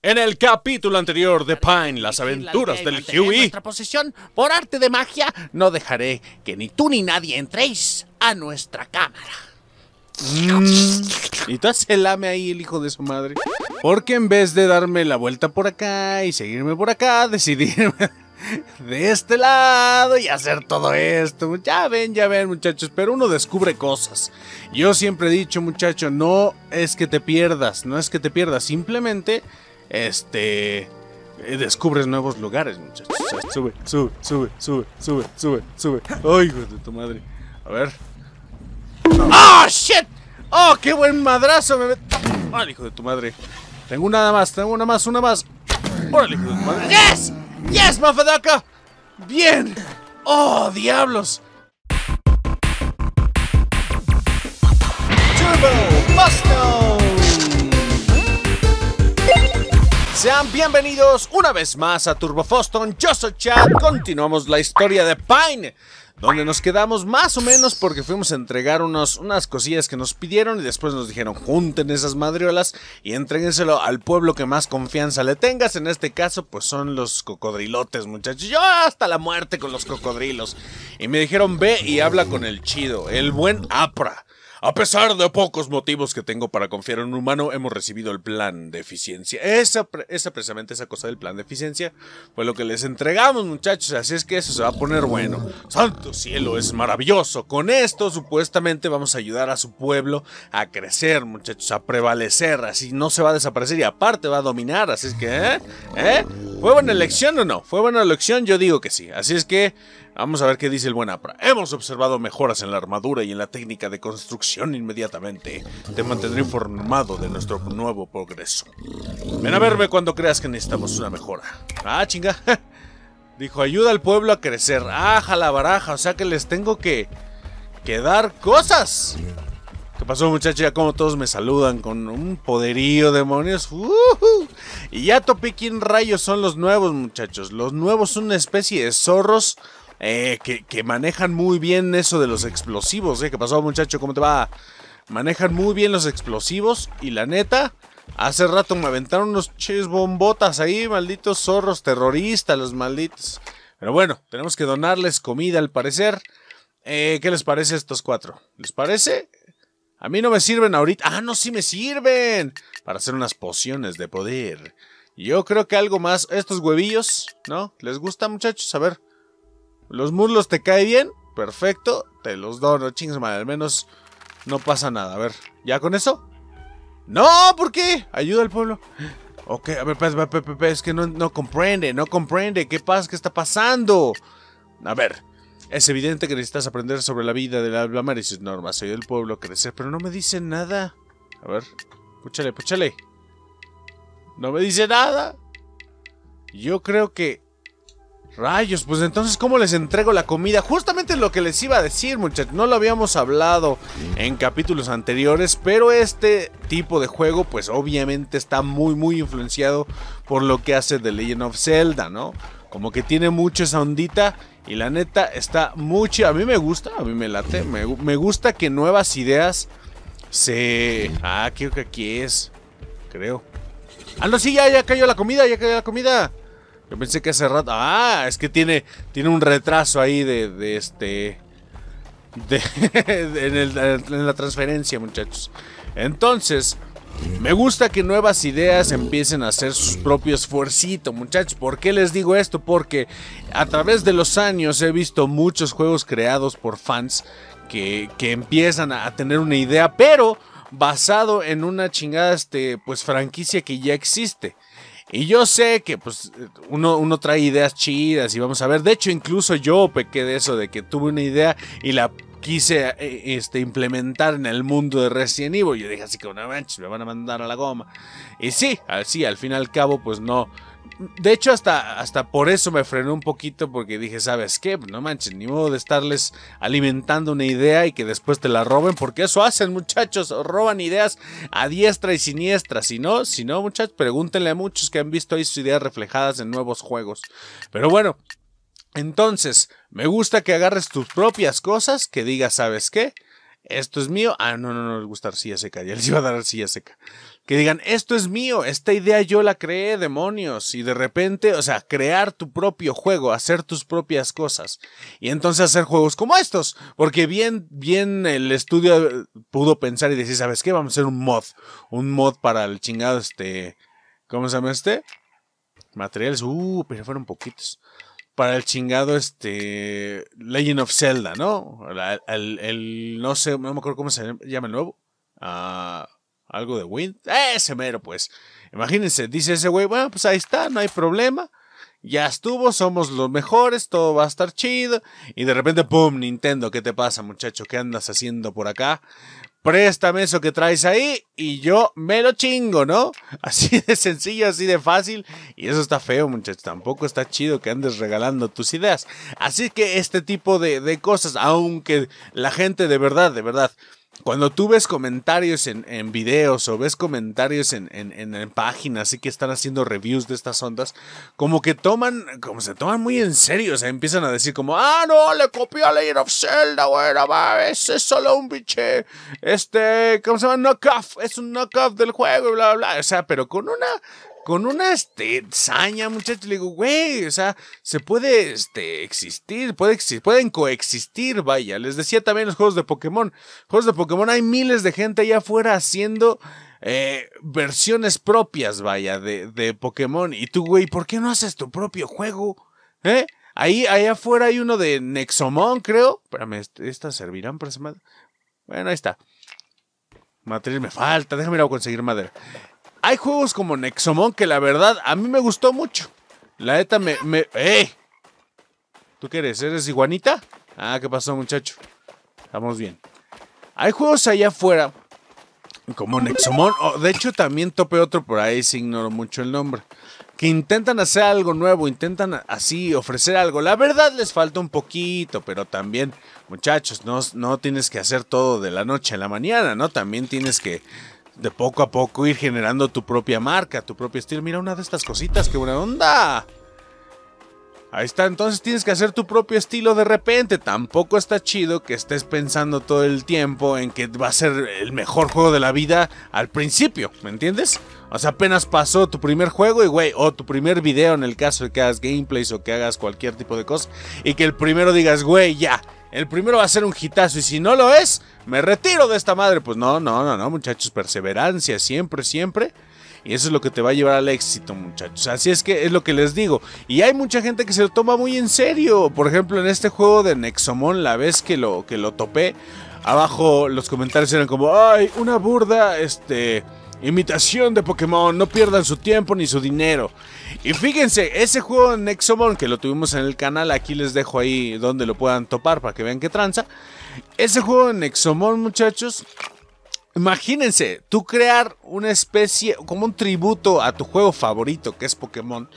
En el capítulo anterior de Pine, las aventuras del Huey. Nuestra por arte de magia, no dejaré que ni tú ni nadie entréis a nuestra cámara. Mm. y tú se lame ahí el hijo de su madre. Porque en vez de darme la vuelta por acá y seguirme por acá, decidirme de este lado y hacer todo esto. Ya ven, ya ven, muchachos, pero uno descubre cosas. Yo siempre he dicho, muchacho, no es que te pierdas, no es que te pierdas, simplemente este eh, descubres nuevos lugares, muchachos. Sube, sube, sube, sube, sube, sube, sube. Ay, hijo de tu madre. A ver. ¡Oh, shit! ¡Oh, qué buen madrazo! Me ¡Ay, hijo de tu madre! Tengo una más, tengo una más, una más. ¡Órale, hijo de tu madre! ¡Yes! ¡Yes, mafadaka! ¡Bien! ¡Oh, diablos! ¡Turbo Busto! Sean bienvenidos una vez más a TurboFoston, Foston, yo soy Chad, continuamos la historia de Pine donde nos quedamos más o menos porque fuimos a entregar unos, unas cosillas que nos pidieron y después nos dijeron junten esas madriolas y entréguenselo al pueblo que más confianza le tengas, en este caso pues son los cocodrilotes muchachos, yo hasta la muerte con los cocodrilos y me dijeron ve y habla con el chido, el buen Apra. A pesar de pocos motivos que tengo para confiar en un humano, hemos recibido el plan de eficiencia. Esa, precisamente esa cosa del plan de eficiencia fue lo que les entregamos, muchachos. Así es que eso se va a poner bueno. Santo cielo, es maravilloso. Con esto supuestamente vamos a ayudar a su pueblo a crecer, muchachos, a prevalecer. Así no se va a desaparecer y aparte va a dominar. Así es que, ¿Eh? ¿Eh? ¿Fue buena elección o no? ¿Fue buena elección? Yo digo que sí. Así es que Vamos a ver qué dice el buen Apra. Hemos observado mejoras en la armadura y en la técnica de construcción inmediatamente. Te mantendré informado de nuestro nuevo progreso. Ven a verme cuando creas que necesitamos una mejora. Ah, chinga. Dijo, ayuda al pueblo a crecer. Ah, la baraja. O sea que les tengo que, que dar cosas. ¿Qué pasó, muchachos? Ya como todos me saludan con un poderío, demonios. Y ya topé quién rayos son los nuevos, muchachos. Los nuevos son una especie de zorros eh, que, manejan muy bien eso de los explosivos. ¿eh? ¿Qué pasó, muchacho? ¿Cómo te va? Manejan muy bien los explosivos y la neta, hace rato me aventaron unos chis bombotas ahí, malditos zorros terroristas, los malditos. Pero bueno, tenemos que donarles comida al parecer. Eh, ¿Qué les parece a estos cuatro? ¿Les parece? A mí no me sirven ahorita. Ah, no, sí me sirven. Para hacer unas pociones de poder. Yo creo que algo más. Estos huevillos, ¿no? ¿Les gusta, muchachos? A ver. Los muslos te cae bien, perfecto, te los dono, chingas mal. al menos no pasa nada. A ver, ¿ya con eso? ¡No! ¿Por qué? Ayuda al pueblo. Ok, a ver, es que no, comprende, no comprende. ¿Qué pasa? ¿Qué está pasando? A ver, es evidente que necesitas aprender sobre la vida del la mar y sus normas. Ayuda al pueblo crecer, pero no me dice nada. A ver, Escúchale. Escúchale. No me dice nada. Yo creo que Rayos, pues entonces, ¿cómo les entrego la comida? Justamente lo que les iba a decir, muchachos. No lo habíamos hablado en capítulos anteriores, pero este tipo de juego, pues obviamente está muy, muy influenciado por lo que hace The Legend of Zelda, ¿no? Como que tiene mucho esa ondita y la neta está mucho. A mí me gusta, a mí me late. Me, gusta que nuevas ideas se. Ah, creo que aquí es. Creo. Ah, no, sí, ya, ya cayó la comida, ya cayó la comida. Yo pensé que hace rato... Ah, es que tiene, tiene un retraso ahí de, este... De, en, la transferencia, muchachos. Entonces, me gusta que nuevas ideas empiecen a hacer sus propios esfuercito, muchachos. ¿Por qué les digo esto? Porque a través de los años he visto muchos juegos creados por fans que, que empiezan a tener una idea, pero basado en una chingada este, pues, franquicia que ya existe. Y yo sé que pues uno, uno trae ideas chidas y vamos a ver. De hecho, incluso yo pequé de eso, de que tuve una idea y la quise eh, este, implementar en el mundo de Resident Evil. Yo dije así que una manches, me van a mandar a la goma. Y sí, así, al fin y al cabo, pues no, de hecho, hasta, hasta por eso me frenó un poquito, porque dije, ¿sabes qué? Pues, no manches, ni modo de estarles alimentando una idea y que después te la roben, porque eso hacen, muchachos, roban ideas a diestra y siniestra. Si no, si no, muchachos, pregúntenle a muchos que han visto ahí sus ideas reflejadas en nuevos juegos. Pero bueno, entonces, me gusta que agarres tus propias cosas, que digas, ¿sabes qué? Esto es mío. Ah, no, no, no, les gusta arcilla seca. Ya les iba a dar arcilla seca que digan, esto es mío, esta idea yo la creé, demonios, y de repente, o sea, crear tu propio juego, hacer tus propias cosas, y entonces hacer juegos como estos, porque bien, bien el estudio eh, pudo pensar y decir, ¿sabes qué? Vamos a hacer un mod, un mod para el chingado, este, ¿cómo se llama este? Materiales, uh, pero fueron poquitos. Para el chingado, este, Legend of Zelda, ¿no? El, no sé, no me acuerdo cómo se llama el nuevo. Ah algo de Wind, ese mero, pues. Imagínense, dice ese güey, bueno, pues ahí está, no hay problema. Ya estuvo, somos los mejores, todo va a estar chido. Y de repente, ¡pum! Nintendo, ¿qué te pasa, muchacho? ¿Qué andas haciendo por acá? Préstame eso que traes ahí y yo me lo chingo, ¿no? Así de sencillo, así de fácil. Y eso está feo, muchachos. Tampoco está chido que andes regalando tus ideas. Así que este tipo de, de cosas, aunque la gente de verdad, de verdad, cuando tú ves comentarios en, en videos o ves comentarios en, en, en, páginas y que están haciendo reviews de estas ondas, como que toman, como se toman muy en serio, o sea, empiezan a decir como, ah, no, le copió a Legend of Zelda, va, ese es solo un biche, este, ¿cómo se llama? Knockoff, es un knockoff del juego, bla, bla, bla, o sea, pero con una con una este, saña, muchachos. Le digo, güey, o sea, se puede este, existir, puede pueden coexistir, vaya. Les decía también los juegos de Pokémon. Juegos de Pokémon, hay miles de gente allá afuera haciendo eh, versiones propias, vaya, de, de Pokémon. Y tú, güey, ¿por qué no haces tu propio juego? ¿Eh? Ahí, allá afuera hay uno de Nexomon, creo. Espérame, este, ¿estas servirán para esa madre? Bueno, ahí está. Matriz me falta, déjame ir a conseguir madera hay juegos como Nexomon que la verdad a mí me gustó mucho. La neta me... ¡Eh! ¿Tú qué eres? ¿Eres iguanita? Ah, ¿qué pasó muchacho? Estamos bien. Hay juegos allá afuera como Nexomon. de hecho también tope otro por ahí, se ignoro mucho el nombre. Que intentan hacer algo nuevo, intentan así ofrecer algo. La verdad les falta un poquito, pero también, muchachos, no, no tienes que hacer todo de la noche a la mañana, ¿no? También tienes que de poco a poco ir generando tu propia marca, tu propio estilo. Mira una de estas cositas, que buena onda. Ahí está, entonces tienes que hacer tu propio estilo de repente. Tampoco está chido que estés pensando todo el tiempo en que va a ser el mejor juego de la vida al principio, ¿me entiendes? O sea, apenas pasó tu primer juego y, güey, o tu primer video en el caso de que hagas gameplays o que hagas cualquier tipo de cosa, y que el primero digas, güey, ya, el primero va a ser un hitazo y si no lo es, me retiro de esta madre. Pues no, no, no, no, muchachos, perseverancia, siempre, siempre. Y eso es lo que te va a llevar al éxito, muchachos. Así es que es lo que les digo. Y hay mucha gente que se lo toma muy en serio. Por ejemplo, en este juego de Nexomon, la vez que lo, que lo topé, abajo los comentarios eran como, ay, una burda, este... Imitación de Pokémon, no pierdan su tiempo ni su dinero. Y fíjense, ese juego en Nexomon que lo tuvimos en el canal, aquí les dejo ahí donde lo puedan topar para que vean qué tranza. Ese juego en Nexomon, muchachos, imagínense, tú crear una especie, como un tributo a tu juego favorito que es Pokémon.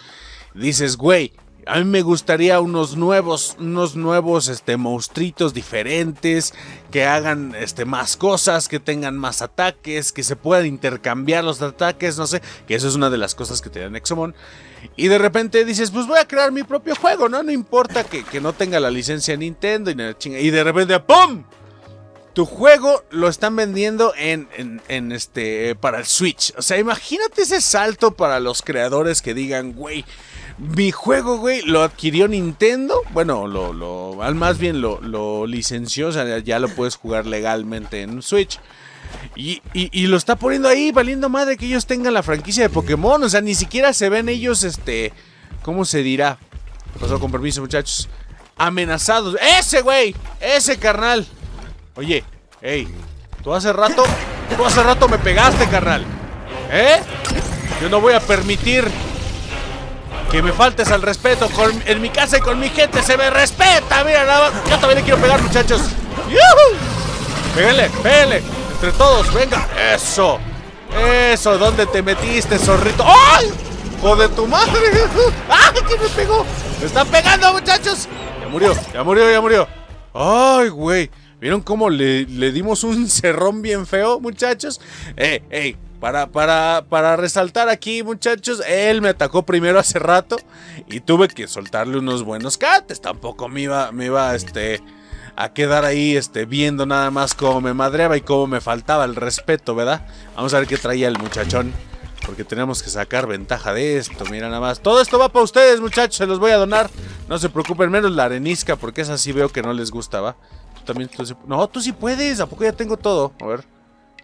Dices, güey, a mí me gustaría unos nuevos, unos nuevos este, monstruitos diferentes, que hagan este, más cosas, que tengan más ataques, que se puedan intercambiar los ataques, no sé, que eso es una de las cosas que te dan Nexomon. Y de repente dices, pues voy a crear mi propio juego, ¿no? No importa que, no tenga la licencia Nintendo y, y de repente ¡pum! tu juego lo están vendiendo en, este para el Switch. O sea, imagínate ese salto para los creadores que digan, güey, mi juego, güey, lo adquirió Nintendo. Bueno, lo, lo, más bien lo, licenció, o sea, ya lo puedes jugar legalmente en Switch. Y, lo está poniendo ahí, valiendo madre que ellos tengan la franquicia de Pokémon. O sea, ni siquiera se ven ellos, este, ¿cómo se dirá? Pasó pues, con permiso, muchachos. Amenazados. Ese, güey. Ese, carnal. Oye, ey. tú hace rato, tú hace rato me pegaste, carnal. ¿Eh? Yo no voy a permitir que me faltes al respeto. en mi casa y con mi gente se me respeta. Mira, nada más. Yo también le quiero pegar, muchachos. ¡Yuhu! Pégale, pégale. Entre todos, venga. Eso. Eso. ¿Dónde te metiste, zorrito? ¡Ay! de tu madre! ¡Ay, que me pegó! ¡Me están pegando, muchachos! Ya murió, ya murió, ya murió. ¡Ay, güey! ¿Vieron cómo le, le dimos un cerrón bien feo, muchachos? Eh, ¡Ey, ey! Para, resaltar aquí, muchachos, él me atacó primero hace rato y tuve que soltarle unos buenos cates. Tampoco me iba, me iba este, a quedar ahí este, viendo nada más cómo me madreaba y cómo me faltaba el respeto, ¿verdad? Vamos a ver qué traía el muchachón. Porque tenemos que sacar ventaja de esto, mira nada más. Todo esto va para ustedes, muchachos, se los voy a donar. No se preocupen, menos la arenisca, porque esa sí veo que no les gustaba. Tú también, No, tú sí puedes, ¿a poco ya tengo todo? A ver.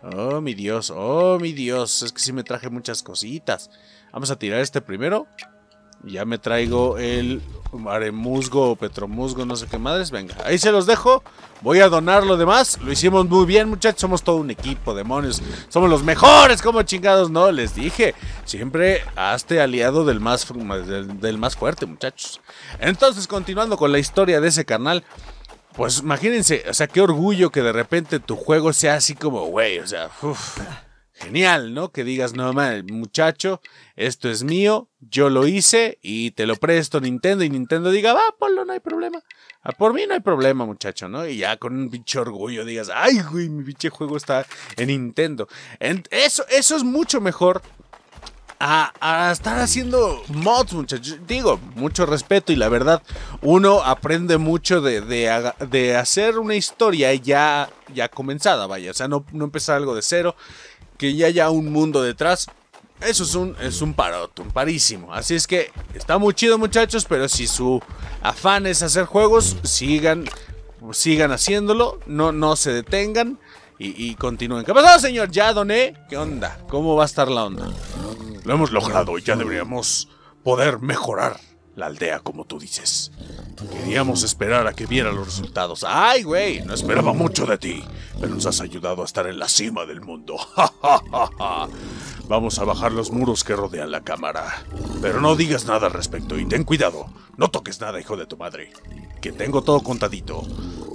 Oh, mi Dios, oh, mi Dios, es que sí me traje muchas cositas. Vamos a tirar este primero. Ya me traigo el aremusgo o petromusgo, no sé qué madres. Venga, ahí se los dejo. Voy a donar lo demás. Lo hicimos muy bien, muchachos. Somos todo un equipo, demonios. Somos los mejores, como chingados. No, les dije. Siempre hazte aliado del más, del más fuerte, muchachos. Entonces, continuando con la historia de ese canal. Pues imagínense, o sea, qué orgullo que de repente tu juego sea así como, güey, o sea, genial, ¿no? Que digas, no, mal, muchacho, esto es mío, yo lo hice y te lo presto Nintendo y Nintendo diga, va, por no hay problema. por mí no hay problema, muchacho, ¿no? Y ya con un pinche orgullo digas, ay, güey, mi pinche juego está en Nintendo. eso, eso es mucho mejor a, estar haciendo mods, muchachos. Digo, mucho respeto y la verdad, uno aprende mucho de, hacer una historia ya, ya comenzada, vaya. O sea, no, no empezar algo de cero, que ya haya un mundo detrás. Eso es un, es un parísimo. Así es que está muy chido, muchachos, pero si su afán es hacer juegos, sigan, sigan haciéndolo, no, no se detengan y, continúen. ¿Qué pasó, señor? Ya doné. E. ¿Qué onda? ¿Cómo va a estar la onda? Lo hemos logrado y ya deberíamos poder mejorar la aldea, como tú dices. Queríamos esperar a que viera los resultados. ¡Ay, güey! No esperaba mucho de ti, pero nos has ayudado a estar en la cima del mundo. Vamos a bajar los muros que rodean la cámara. Pero no digas nada al respecto y ten cuidado. No toques nada, hijo de tu madre. Que tengo todo contadito,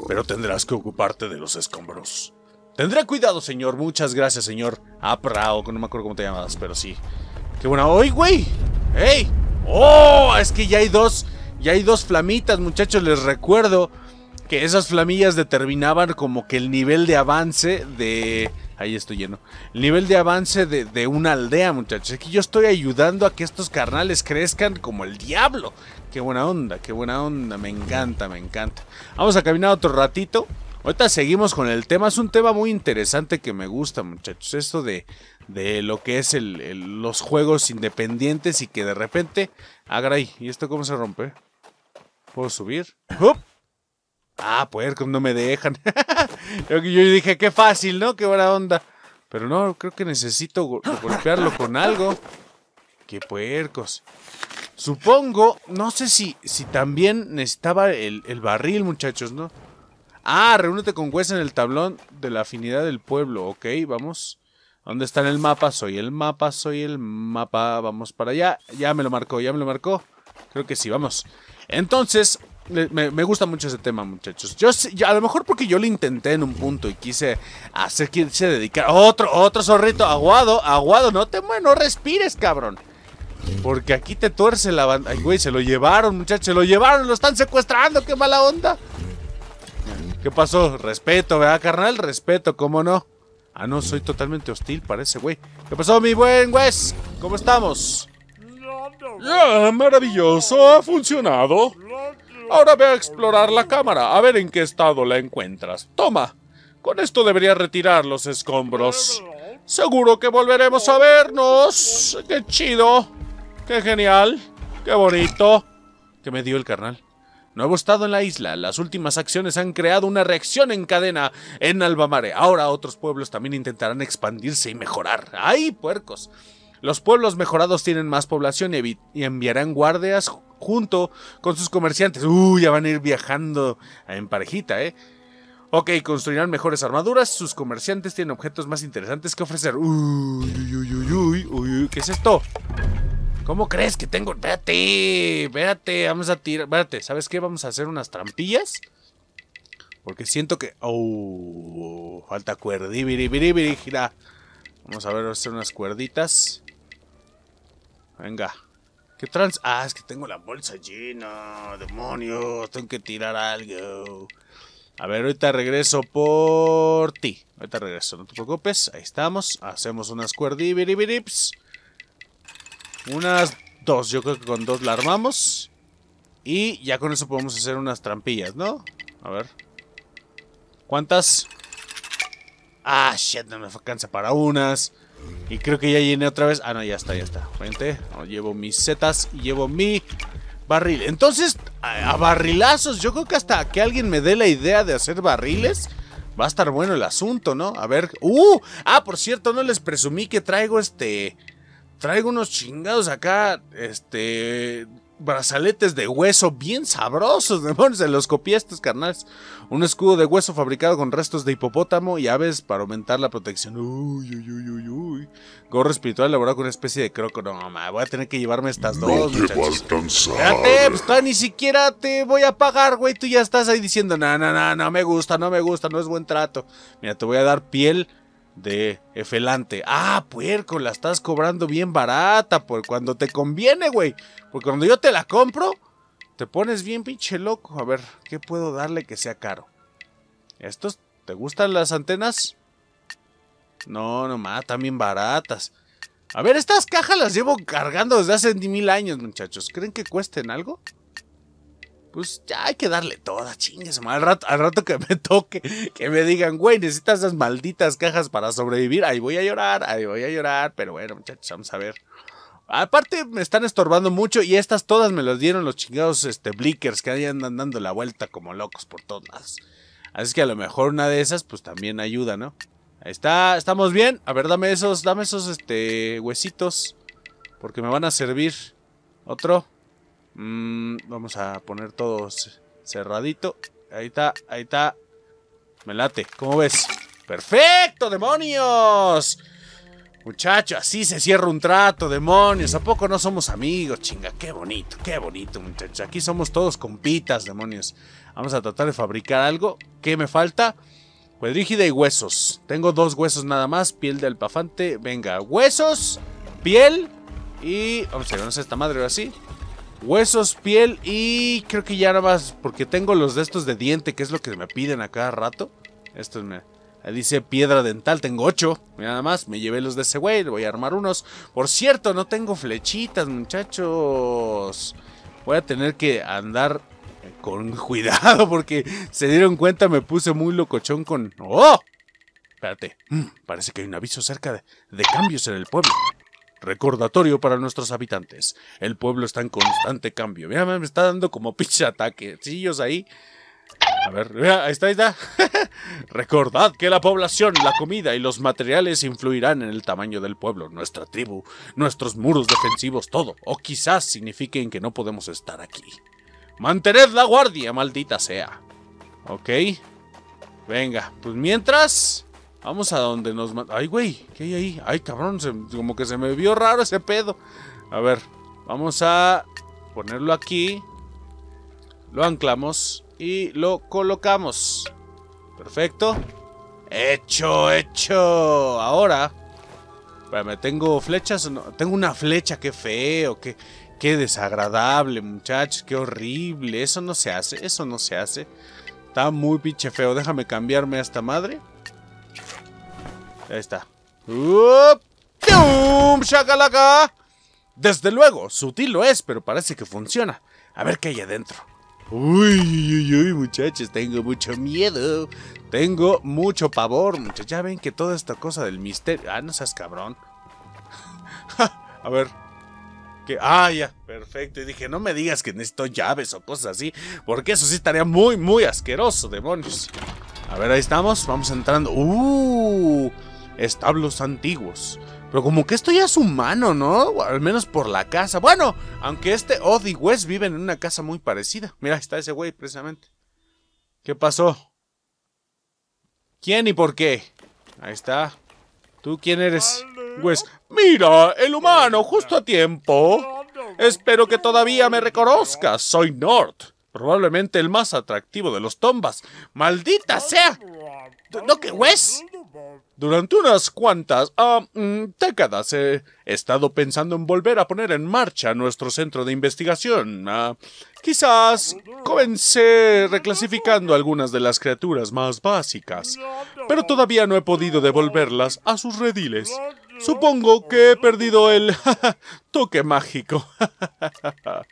pero tendrás que ocuparte de los escombros. Tendré cuidado, señor. Muchas gracias, señor. Aprao, ah, no me acuerdo cómo te llamabas, pero sí. Qué buena. ¡Ay, güey! ¡Ey! ¡Oh! Es que ya hay dos. Ya hay dos flamitas, muchachos. Les recuerdo que esas flamillas determinaban como que el nivel de avance de. Ahí estoy lleno. El nivel de avance de, de una aldea, muchachos. Es que yo estoy ayudando a que estos carnales crezcan como el diablo. Qué buena onda, qué buena onda. Me encanta, me encanta. Vamos a caminar otro ratito. Ahorita seguimos con el tema. Es un tema muy interesante que me gusta, muchachos. Esto de, lo que es el, los juegos independientes y que de repente. Ah, ¿y esto cómo se rompe? ¿Puedo subir? ¡Up! Ah, puercos, no me dejan. yo dije, qué fácil, ¿no? Qué buena onda. Pero no, creo que necesito golpearlo con algo. Qué puercos. Supongo, no sé si, si también necesitaba el barril, muchachos, ¿no? Ah, reúnete con Wes en el tablón de la afinidad del pueblo. Ok, vamos. ¿Dónde está en el mapa? Soy el mapa, soy el mapa. Vamos para allá. Ya me lo marcó, ya me lo marcó. Creo que sí, vamos. Entonces, me, gusta mucho ese tema, muchachos. Yo, a lo mejor porque yo lo intenté en un punto y quise hacer, quise dedicar otro, otro zorrito aguado, aguado. No te no respires, cabrón. Porque aquí te tuerce la banda. Ay, güey, se lo llevaron, muchachos, se lo llevaron, lo están secuestrando, qué mala onda. ¿Qué pasó? Respeto, ¿verdad, carnal? Respeto, ¿cómo no? Ah, no, soy totalmente hostil para ese güey. ¿Qué pasó, mi buen Wes? ¿Cómo estamos? Ya, maravilloso, ha funcionado. Ahora voy a explorar la cámara, a ver en qué estado la encuentras. Toma, con esto debería retirar los escombros. Seguro que volveremos a vernos. ¡Qué chido! ¡Qué genial! ¡Qué bonito! ¿Qué me dio el carnal? Nuevo estado en la isla, las últimas acciones han creado una reacción en cadena en Albamare. Ahora otros pueblos también intentarán expandirse y mejorar. ¡Ay, puercos! Los pueblos mejorados tienen más población y, enviarán guardias junto con sus comerciantes. ¡Uy, ya van a ir viajando en parejita, eh! Ok, construirán mejores armaduras, sus comerciantes tienen objetos más interesantes que ofrecer. uy, uy, uy, uy, uy, ¿qué es esto? ¿Cómo crees que tengo? Espérate, espérate, vamos a tirar. Espérate, ¿sabes qué? Vamos a hacer unas trampillas. Porque siento que. Oh, falta cuerdibiribiribiri, gira. Vamos a ver, hacer unas cuerditas. Venga. ¿Qué trans? Ah, es que tengo la bolsa llena. Demonios, tengo que tirar algo. A ver, ahorita regreso por ti. Ahorita regreso, no te preocupes. Ahí estamos. Hacemos unas cuerdibiribirips. Unas dos, yo creo que con dos la armamos. Y ya con eso podemos hacer unas trampillas, ¿no? A ver. ¿Cuántas? Ah, shit, no me alcanza para unas. Y creo que ya llené otra vez. Ah, no, ya está, ya está. Vente, llevo mis setas y llevo mi barril. Entonces, a, a, barrilazos. Yo creo que hasta que alguien me dé la idea de hacer barriles, va a estar bueno el asunto, ¿no? A ver. ¡Uh! Ah, por cierto, no les presumí que traigo este traigo unos chingados acá, este, brazaletes de hueso bien sabrosos, demonios, se los copié a estos carnales. Un escudo de hueso fabricado con restos de hipopótamo y aves para aumentar la protección. Uy, uy, uy, uy, uy. Gorro espiritual elaborado con una especie de croco. No, mamá, voy a tener que llevarme estas dos. No te va a Espérate, pues ni siquiera te voy a pagar, güey. Tú ya estás ahí diciendo, no, no, no, no me gusta, no me gusta, no es buen trato. Mira, te voy a dar piel de Efelante. Ah, puerco, la estás cobrando bien barata por cuando te conviene, güey. Porque cuando yo te la compro, te pones bien pinche loco. A ver, ¿qué puedo darle que sea caro? ¿Estos? ¿Te gustan las antenas? No, nomás, están bien baratas. A ver, estas cajas las llevo cargando desde hace mil años, muchachos. ¿Creen que cuesten algo? pues ya hay que darle toda, chingues, al rato, al rato que me toque, que me digan, güey, necesitas esas malditas cajas para sobrevivir, ahí voy a llorar, ahí voy a llorar, pero bueno, muchachos, vamos a ver. Aparte, me están estorbando mucho y estas todas me las dieron los chingados este, blickers que ahí andan dando la vuelta como locos por todos Lados. Así que a lo mejor una de esas, pues también ayuda, ¿no? Ahí está, estamos bien. A ver, dame esos, dame esos, este, huesitos, porque me van a servir. Otro. Mm, vamos a poner todo cerradito. Ahí está, ahí está. Me late, ¿cómo ves? ¡Perfecto, demonios! Muchacho, así se cierra un trato, demonios. ¿A poco no somos amigos? Chinga, qué bonito, qué bonito, muchachos. Aquí somos todos compitas, demonios. Vamos a tratar de fabricar algo. ¿Qué me falta? Cuadrígida y huesos. Tengo dos huesos nada más. Piel de alpafante. Venga, huesos, piel y... Vamos a esta madre ahora sí. Huesos, piel y creo que ya nada más porque tengo los de estos de diente, que es lo que me piden a cada rato. Esto me dice piedra dental, tengo ocho, nada más, me llevé los de ese güey, voy a armar unos. Por cierto, no tengo flechitas, muchachos. Voy a tener que andar con cuidado porque se dieron cuenta, me puse muy locochón con... ¡Oh! Espérate, mm, parece que hay un aviso cerca de cambios en el pueblo. Recordatorio para nuestros habitantes. El pueblo está en constante cambio. Mira, me está dando como pinche ellos ahí. A ver, ahí está, ahí está. Recordad que la población, la comida y los materiales influirán en el tamaño del pueblo, nuestra tribu, nuestros muros defensivos, todo. O quizás signifiquen que no podemos estar aquí. Mantened la guardia, maldita sea. Ok. Venga, pues mientras... Vamos a donde nos... Ay, güey, ¿qué hay ahí? Ay, cabrón, como que se me vio raro ese pedo. A ver, vamos a ponerlo aquí. Lo anclamos y lo colocamos. Perfecto. Hecho, hecho. Ahora... me ¿tengo flechas? tengo una flecha, qué feo, qué, qué desagradable, muchachos, qué horrible. Eso no se hace, eso no se hace. Está muy pinche feo. Déjame cambiarme a esta madre. Ahí está. ¡Tum! ¡Shakalaka! Desde luego, sutil lo es, pero parece que funciona. A ver qué hay adentro. Uy, uy, uy, muchachos, tengo mucho miedo. Tengo mucho pavor, muchachos. Ya ven que toda esta cosa del misterio. Ah, no seas cabrón. a ver. Que Ah, ya, perfecto. Y dije, no me digas que necesito llaves o cosas así, porque eso sí estaría muy, muy asqueroso, demonios. A ver, ahí estamos. Vamos entrando. ¡Uh! establos antiguos. Pero como que esto ya es humano, ¿no? al menos por la casa. Bueno, aunque este Odd y Wes viven en una casa muy parecida. Mira, está ese güey precisamente. ¿Qué pasó? ¿Quién y por qué? Ahí está. ¿Tú quién eres? Wes. Mira, el humano, justo a tiempo. Espero que todavía me reconozcas. Soy Nord. Probablemente el más atractivo de los tombas. ¡Maldita sea! ¿No que Wes? Durante unas cuantas ah, mm, décadas he estado pensando en volver a poner en marcha nuestro centro de investigación. Ah. quizás comencé reclasificando algunas de las criaturas más básicas, pero todavía no he podido devolverlas a sus rediles. Supongo que he perdido el toque mágico.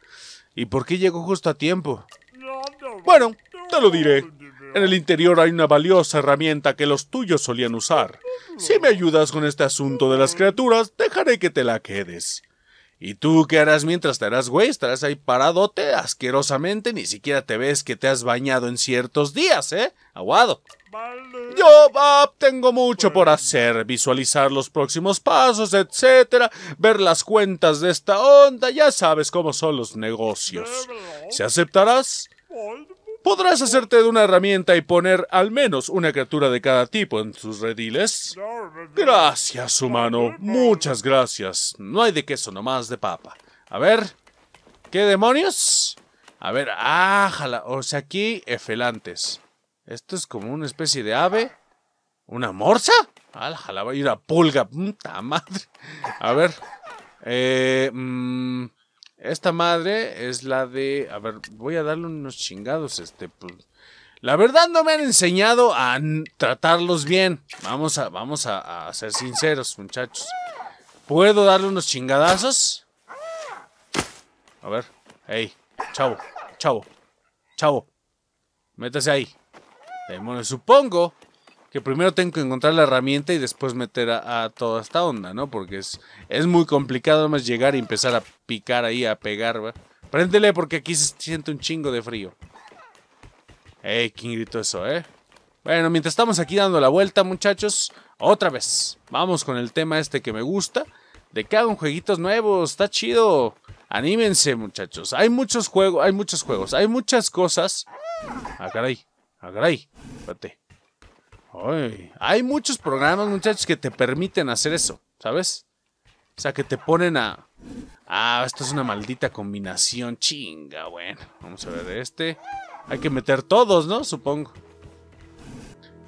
¿Y por qué llegó justo a tiempo? Bueno, te lo diré. En el interior hay una valiosa herramienta que los tuyos solían usar. Si me ayudas con este asunto de las criaturas, dejaré que te la quedes. ¿Y tú qué harás mientras te harás güey? Estarás ahí paradote asquerosamente, ni siquiera te ves que te has bañado en ciertos días, ¿eh? Aguado. Yo Bob, tengo mucho por hacer, visualizar los próximos pasos, etcétera, ver las cuentas de esta onda, ya sabes cómo son los negocios. ¿Se aceptarás? Podrás hacerte de una herramienta y poner al menos una criatura de cada tipo en sus rediles. Gracias, humano. Muchas gracias. No hay de queso, nomás de papa. A ver. ¿Qué demonios? A ver, ájala. Ah, o sea, aquí, efelantes. Esto es como una especie de ave. ¿Una morsa? Ájala, va a ir pulga. Puta madre. A ver. Eh. Mm, esta madre es la de... A ver, voy a darle unos chingados, este... Pues, la verdad no me han enseñado a tratarlos bien. Vamos a, vamos a, ser sinceros, muchachos. ¿Puedo darle unos chingadazos? A ver. Ey, chavo, chavo, chavo. Métase ahí. Demonios, supongo que primero tengo que encontrar la herramienta y después meter a, toda esta onda, ¿no? Porque es, es muy complicado más llegar y empezar a picar ahí, a pegar, Préndele porque aquí se siente un chingo de frío. ¡Ey! ¿Quién gritó eso, eh? Bueno, mientras estamos aquí dando la vuelta, muchachos, otra vez, vamos con el tema este que me gusta, de que un jueguitos nuevos, está chido. Anímense, muchachos. Hay muchos juegos, hay muchos juegos, hay muchas cosas. Ah, caray, ah, caray. Espérate hay muchos programas, muchachos, que te permiten hacer eso, ¿sabes? O sea, que te ponen a... Ah, esto es una maldita combinación, chinga, bueno. Vamos a ver este. Hay que meter todos, ¿no? Supongo.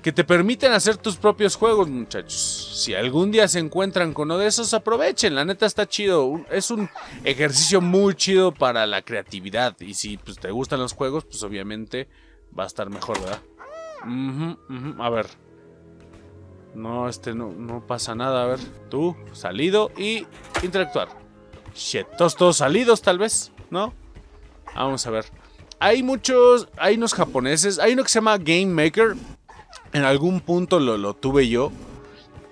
Que te permiten hacer tus propios juegos, muchachos. Si algún día se encuentran con uno de esos, aprovechen. La neta está chido. Es un ejercicio muy chido para la creatividad. Y si pues, te gustan los juegos, pues obviamente va a estar mejor, ¿verdad? A ver. No, este no, no pasa nada. A ver, tú, salido y interactuar. Shit, todos, salidos tal vez, ¿no? Vamos a ver. Hay muchos, hay unos japoneses. Hay uno que se llama Game Maker. En algún punto lo, lo tuve yo.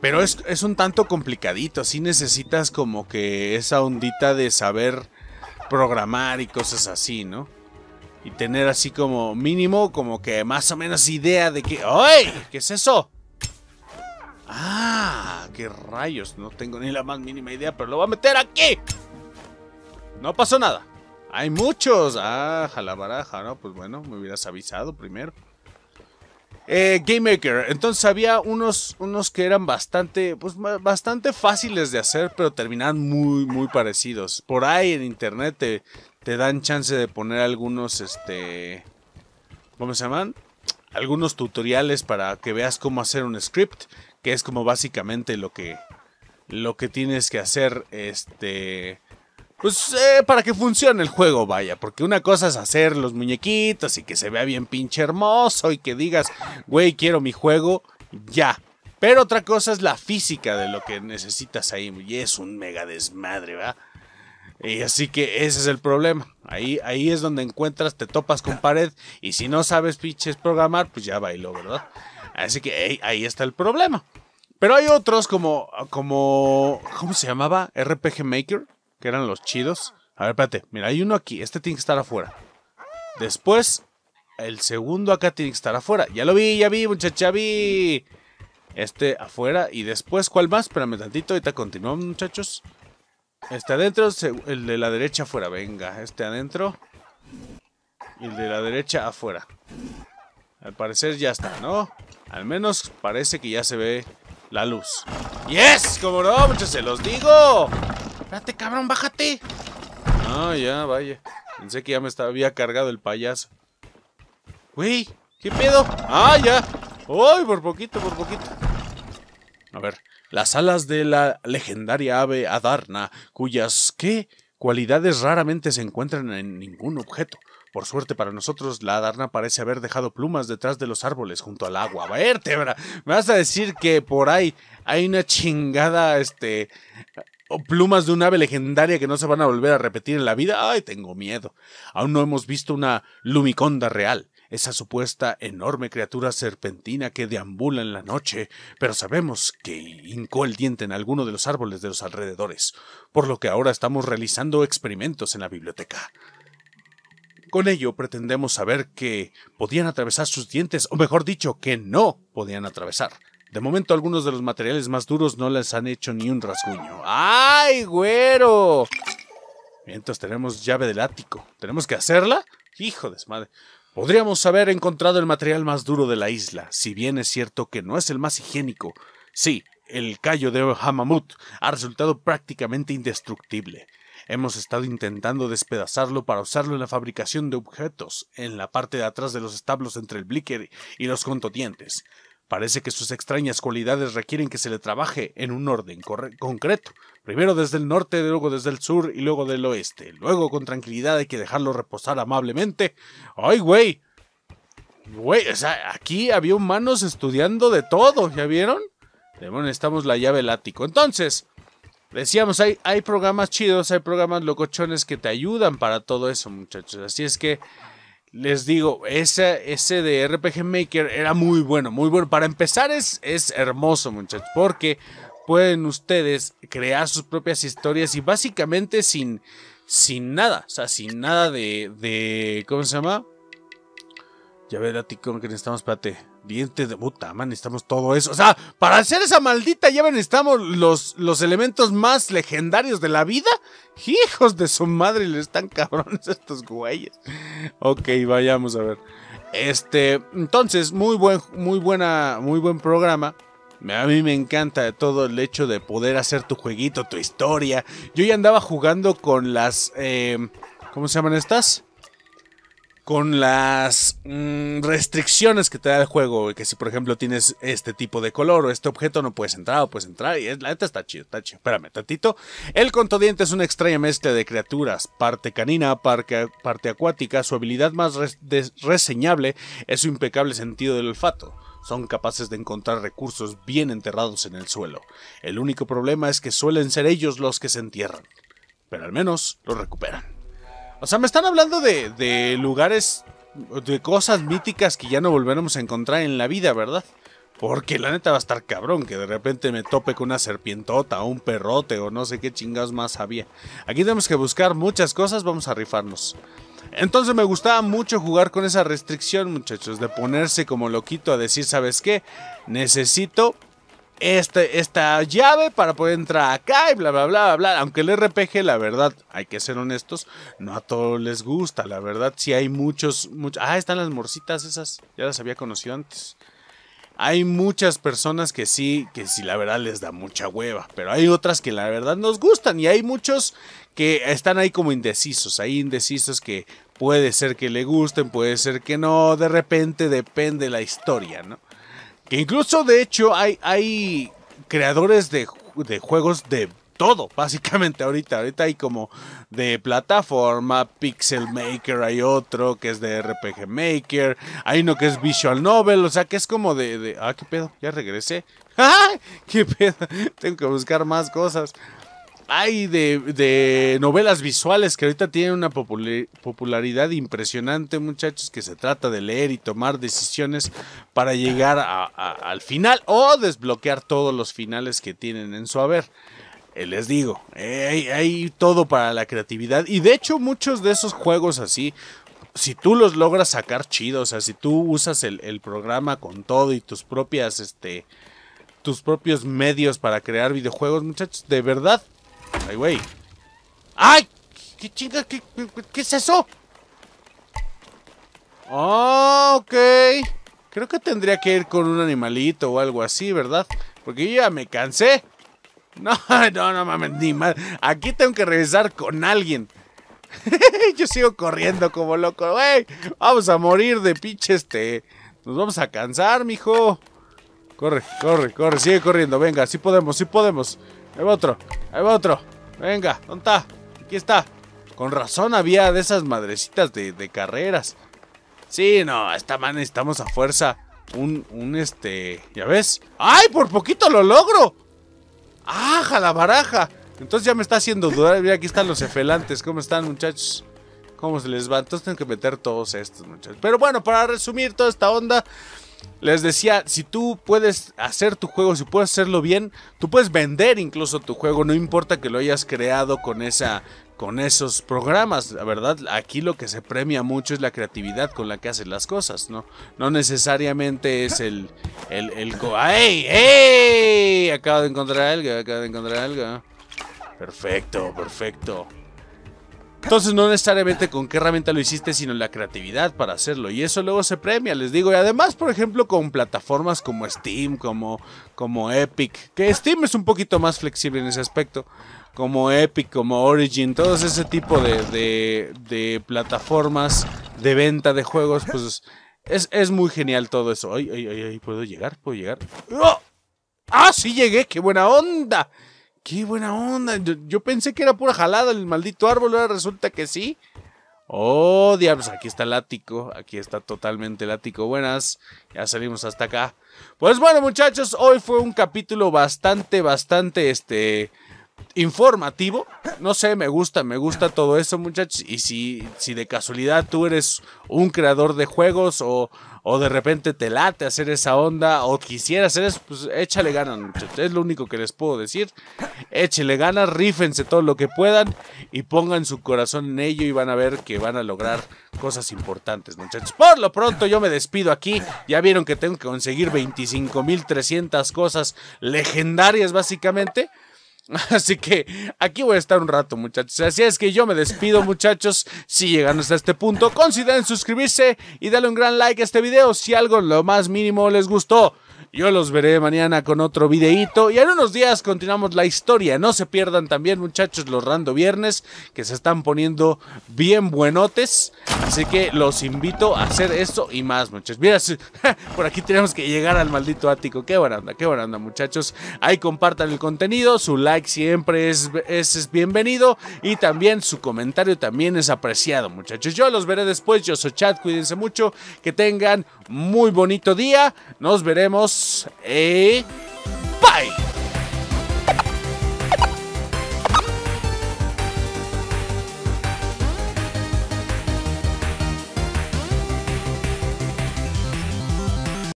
Pero es, es, un tanto complicadito, así necesitas como que esa ondita de saber programar y cosas así, ¿no? y tener así como mínimo, como que más o menos idea de que... ¡Ay! ¿Qué es eso? ¡Ah! ¡Qué rayos! No tengo ni la más mínima idea, pero lo voy a meter aquí. No pasó nada. Hay muchos. Ah, baraja, ¿no? Pues bueno, me hubieras avisado primero. Eh, Game Maker. Entonces había unos, unos que eran bastante, pues, bastante fáciles de hacer, pero terminaban muy, muy parecidos. Por ahí en internet te dan chance de poner algunos, este, ¿cómo se llaman? Algunos tutoriales para que veas cómo hacer un script, que es como básicamente lo que, lo que tienes que hacer, este, pues eh, para que funcione el juego, vaya, porque una cosa es hacer los muñequitos y que se vea bien pinche hermoso y que digas, güey, quiero mi juego, ya. Pero otra cosa es la física de lo que necesitas ahí, y es un mega desmadre, ¿va? Y así que ese es el problema. Ahí, ahí es donde encuentras, te topas con pared. Y si no sabes pinches programar, pues ya bailó, ¿verdad? Así que ahí, está el problema. Pero hay otros como, como, ¿cómo se llamaba? RPG Maker, que eran los chidos. A ver, espérate, mira, hay uno aquí, este tiene que estar afuera. Después, el segundo acá tiene que estar afuera. Ya lo vi, ya vi, muchacha, vi. Este afuera y después, ¿cuál más? Espérame tantito, ahorita continuamos, muchachos. Este adentro, el de la derecha afuera, venga. Este adentro. Y el de la derecha afuera. Al parecer ya está, ¿no? Al menos parece que ya se ve la luz. ¡Yes! ¡Como no, ¡Muchas ¡Se los digo! Espérate, cabrón, bájate. Ah, ya, vaya. Pensé que ya me estaba, había cargado el payaso. ¡Wey! ¿qué pedo? Ah, ya. ¡Uy, por poquito, por poquito! A ver las alas de la legendaria ave Adarna, cuyas qué cualidades raramente se encuentran en ningún objeto. Por suerte para nosotros, la adarna parece haber dejado plumas detrás de los árboles junto al agua. Vértebra. Me vas a decir que por ahí hay una chingada, este. Plumas de un ave legendaria que no se van a volver a repetir en la vida. Ay, tengo miedo. Aún no hemos visto una lumiconda real esa supuesta enorme criatura serpentina que deambula en la noche, pero sabemos que hincó el diente en alguno de los árboles de los alrededores, por lo que ahora estamos realizando experimentos en la biblioteca. Con ello pretendemos saber que podían atravesar sus dientes, o mejor dicho, que no podían atravesar. De momento algunos de los materiales más duros no les han hecho ni un rasguño. ¡Ay, güero! Mientras tenemos llave del ático. ¿Tenemos que hacerla? Hijo de madre. Podríamos haber encontrado el material más duro de la isla, si bien es cierto que no es el más higiénico. Sí, el callo de Hamamut ha resultado prácticamente indestructible. Hemos estado intentando despedazarlo para usarlo en la fabricación de objetos, en la parte de atrás de los establos entre el blicker y los contodientes. Parece que sus extrañas cualidades requieren que se le trabaje en un orden concreto. Primero desde el norte, luego desde el sur y luego del oeste. Luego con tranquilidad hay que dejarlo reposar amablemente. ¡Ay, güey! Güey, o sea, aquí había humanos estudiando de todo, ¿ya vieron? Bueno, estamos la llave del ático. Entonces, decíamos, hay, hay programas chidos, hay programas locochones que te ayudan para todo eso, muchachos. Así es que les digo, ese, ese de RPG Maker era muy bueno, muy bueno. Para empezar es, es hermoso, muchachos, porque pueden ustedes crear sus propias historias y básicamente sin, sin nada, o sea, sin nada de, de ¿cómo se llama? Ya verá, con que necesitamos, espérate, dientes de puta, man, necesitamos todo eso. O sea, para hacer esa maldita llave necesitamos los, los elementos más legendarios de la vida. Hijos de su madre, le están cabrones estos güeyes. Ok, vayamos a ver. Este, entonces, muy buen, muy buena, muy buen programa. A mí me encanta todo el hecho de poder hacer tu jueguito, tu historia. Yo ya andaba jugando con las, eh, ¿cómo se llaman estas? con las mm, restricciones que te da el juego, que si por ejemplo tienes este tipo de color o este objeto no puedes entrar o puedes entrar y es, la neta está chido, está chido. Espérame tantito. El contodiente es una extraña mezcla de criaturas, parte canina, parte, acuática, su habilidad más reseñable es su impecable sentido del olfato son capaces de encontrar recursos bien enterrados en el suelo. El único problema es que suelen ser ellos los que se entierran, pero al menos los recuperan. O sea, me están hablando de, lugares, de cosas míticas que ya no volveremos a encontrar en la vida, ¿verdad? Porque la neta va a estar cabrón que de repente me tope con una serpientota o un perrote o no sé qué chingados más había. Aquí tenemos que buscar muchas cosas, vamos a rifarnos. Entonces me gustaba mucho jugar con esa restricción, muchachos, de ponerse como loquito a decir, ¿sabes qué? Necesito este, esta llave para poder entrar acá y bla, bla, bla, bla, Aunque el RPG, la verdad, hay que ser honestos, no a todos les gusta, la verdad. si hay muchos, Ah, están las morcitas esas, ya las había conocido antes. Hay muchas personas que sí, que sí, la verdad les da mucha hueva, pero hay otras que la verdad nos gustan y hay muchos que están ahí como indecisos, hay indecisos que puede ser que le gusten, puede ser que no, de repente depende la historia, ¿no? Que incluso, de hecho, hay, hay creadores de, juegos de todo, básicamente ahorita. Ahorita hay como de plataforma, Pixel Maker, hay otro que es de RPG Maker, hay uno que es Visual Novel, o sea que es como de... de ah, qué pedo, ya regresé. ¡Ah! ¡Qué pedo! Tengo que buscar más cosas hay de, novelas visuales que ahorita tienen una popularidad impresionante, muchachos, que se trata de leer y tomar decisiones para llegar al final o desbloquear todos los finales que tienen en su haber. Eh, les digo, eh, hay, todo para la creatividad y de hecho muchos de esos juegos así si tú los logras sacar chidos o sea, si tú usas el, programa con todo y tus propias, este, tus propios medios para crear videojuegos, muchachos, de verdad ¡Ay, güey! ¡Ay! ¿Qué chingas? ¿Qué, es eso? oh, ok. Creo que tendría que ir con un animalito o algo así, ¿verdad? Porque yo ya me cansé. No, no, no mames, ni mal. Aquí tengo que regresar con alguien. yo sigo corriendo como loco, güey. Vamos a morir de pinche este. Nos vamos a cansar, mijo. Corre, corre, corre, sigue corriendo. Venga, sí podemos, sí podemos. Ahí otro. hay otro. Venga, ¿dónde está? Aquí está. Con razón había de esas madrecitas de, carreras. Sí, no, esta man necesitamos a fuerza. Un, un este. ¿Ya ves? ¡Ay, por poquito lo logro! ¡Aja, la baraja! Entonces ya me está haciendo dudar. Mira, aquí están los efelantes. ¿Cómo están, muchachos? ¿Cómo se les va? Entonces tengo que meter todos estos, muchachos. Pero bueno, para resumir toda esta onda, les decía, si tú puedes hacer tu juego, si puedes hacerlo bien, tú puedes vender incluso tu juego, no importa que lo hayas creado con esa con esos programas, la verdad, aquí lo que se premia mucho es la creatividad con la que hacen las cosas, ¿no? No necesariamente es el el, el ¡Ay! ¡Ey! Acabo de encontrar algo, acabo de encontrar algo. Perfecto, perfecto. Entonces no necesariamente con qué herramienta lo hiciste, sino la creatividad para hacerlo. Y eso luego se premia, les digo. Y además, por ejemplo, con plataformas como Steam, como, como Epic, que Steam es un poquito más flexible en ese aspecto, como Epic, como Origin, todos ese tipo de, de, plataformas de venta de juegos, pues es, es muy genial todo eso. Ay, ay, ay, ¿puedo llegar? ¿Puedo llegar? ¡Oh! ¡Ah, sí llegué! ¡Qué buena onda! Qué buena onda. Yo, pensé que era pura jalada el maldito árbol, ahora resulta que sí. Oh, diablos, aquí está el ático. Aquí está totalmente el ático. Buenas, ya salimos hasta acá. Pues bueno, muchachos, hoy fue un capítulo bastante, bastante, este informativo. No sé, me gusta, me gusta todo eso, muchachos. Y si, si de casualidad tú eres un creador de juegos o, o de repente te late hacer esa onda o quisieras hacer eso, pues échale ganas, muchachos. Es lo único que les puedo decir. Échale ganas, rifense todo lo que puedan y pongan su corazón en ello y van a ver que van a lograr cosas importantes, muchachos. Por lo pronto yo me despido aquí. Ya vieron que tengo que conseguir 25.300 cosas legendarias, básicamente. Así que aquí voy a estar un rato, muchachos. Así es que yo me despido, muchachos. Si llegan hasta este punto, consideren suscribirse y darle un gran like a este video si algo lo más mínimo les gustó. Yo los veré mañana con otro videíto y en unos días continuamos la historia. No se pierdan también, muchachos, los Rando Viernes que se están poniendo bien buenotes. Así que los invito a hacer esto y más, muchachos. Mira, por aquí tenemos que llegar al maldito ático. Qué baranda, qué baranda, muchachos. Ahí compartan el contenido, su like siempre es, es, es bienvenido y también su comentario también es apreciado, muchachos. Yo los veré después. Yo soy Chad, cuídense mucho, que tengan muy bonito día. Nos veremos e bye!